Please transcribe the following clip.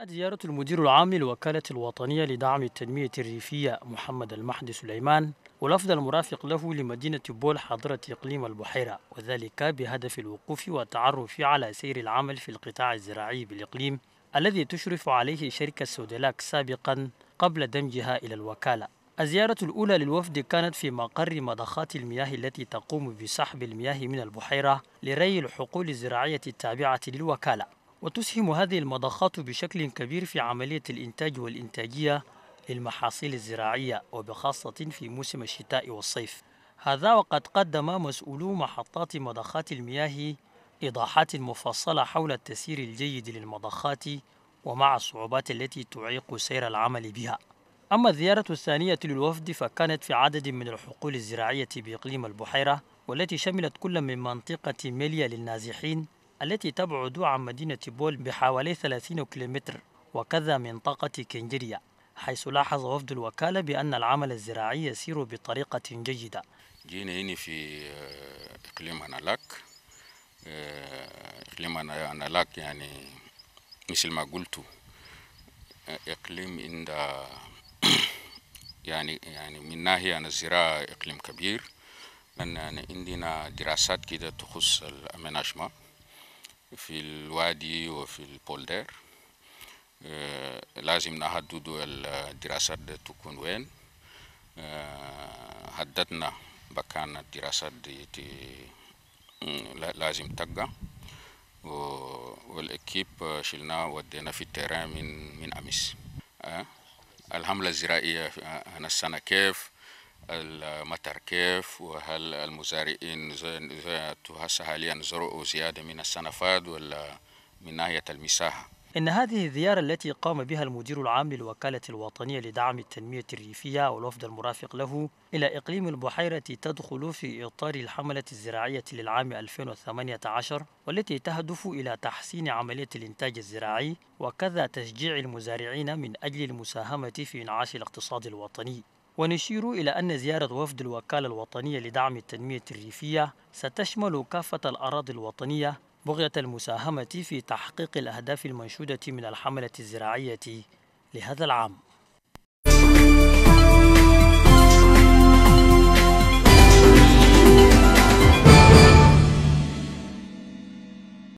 جاءت زيارة المدير العام للوكالة الوطنية لدعم التنمية الريفية محمد المحدي سليمان ولفظ المرافق له لمدينة بول حاضرة إقليم البحيرة وذلك بهدف الوقوف والتعرف على سير العمل في القطاع الزراعي بالإقليم الذي تشرف عليه شركة سوديلاك سابقا قبل دمجها إلى الوكالة الزيارة الأولى للوفد كانت في مقر مضخات المياه التي تقوم بسحب المياه من البحيرة لري الحقول الزراعية التابعة للوكالة وتسهم هذه المضخات بشكل كبير في عملية الإنتاج والإنتاجية للمحاصيل الزراعية وبخاصة في موسم الشتاء والصيف هذا وقد قدم مسؤولو محطات مضخات المياه إيضاحات مفصلة حول التسيير الجيد للمضخات ومع الصعوبات التي تعيق سير العمل بها أما الزيارة الثانية للوفد فكانت في عدد من الحقول الزراعية بإقليم البحيرة والتي شملت كل من منطقة ميليا للنازحين التي تبعد عن مدينة بول بحوالي 30 كيلومتر وكذا منطقة كنجريا حيث لاحظ وفد الوكالة بأن العمل الزراعي يسير بطريقة جيدة جينا آه، آه، هنا في إقليم أنالاك إقليم أنالاك يعني مثل ما قلت آه، إقليم عند يعني يعني من ناحية عن الزراعة إقليم كبير لأن يعني عندنا دراسات كده تخص الأمناشما في الوادي وفي البولدر آه، لازم نحدد الدراسات تكون وين حددنا آه، مكان الدراسات دي, لازم تقع والإكيب شلنا ودينا في التيران من من أمس آه، الحملة الزراعية أنا السنة كيف المطر كيف وهل المزارعين هسه حاليا زرعوا زيادة من السنفاد ولا من ناحية المساحة إن هذه الزيارة التي قام بها المدير العام للوكالة الوطنية لدعم التنمية الريفية والوفد المرافق له إلى إقليم البحيرة تدخل في إطار الحملة الزراعية للعام 2018 والتي تهدف إلى تحسين عملية الإنتاج الزراعي وكذا تشجيع المزارعين من أجل المساهمة في إنعاش الاقتصاد الوطني ونشير إلى أن زيارة وفد الوكالة الوطنية لدعم التنمية الريفية ستشمل كافة الأراضي الوطنية بغية المساهمة في تحقيق الأهداف المنشودة من الحملة الزراعية لهذا العام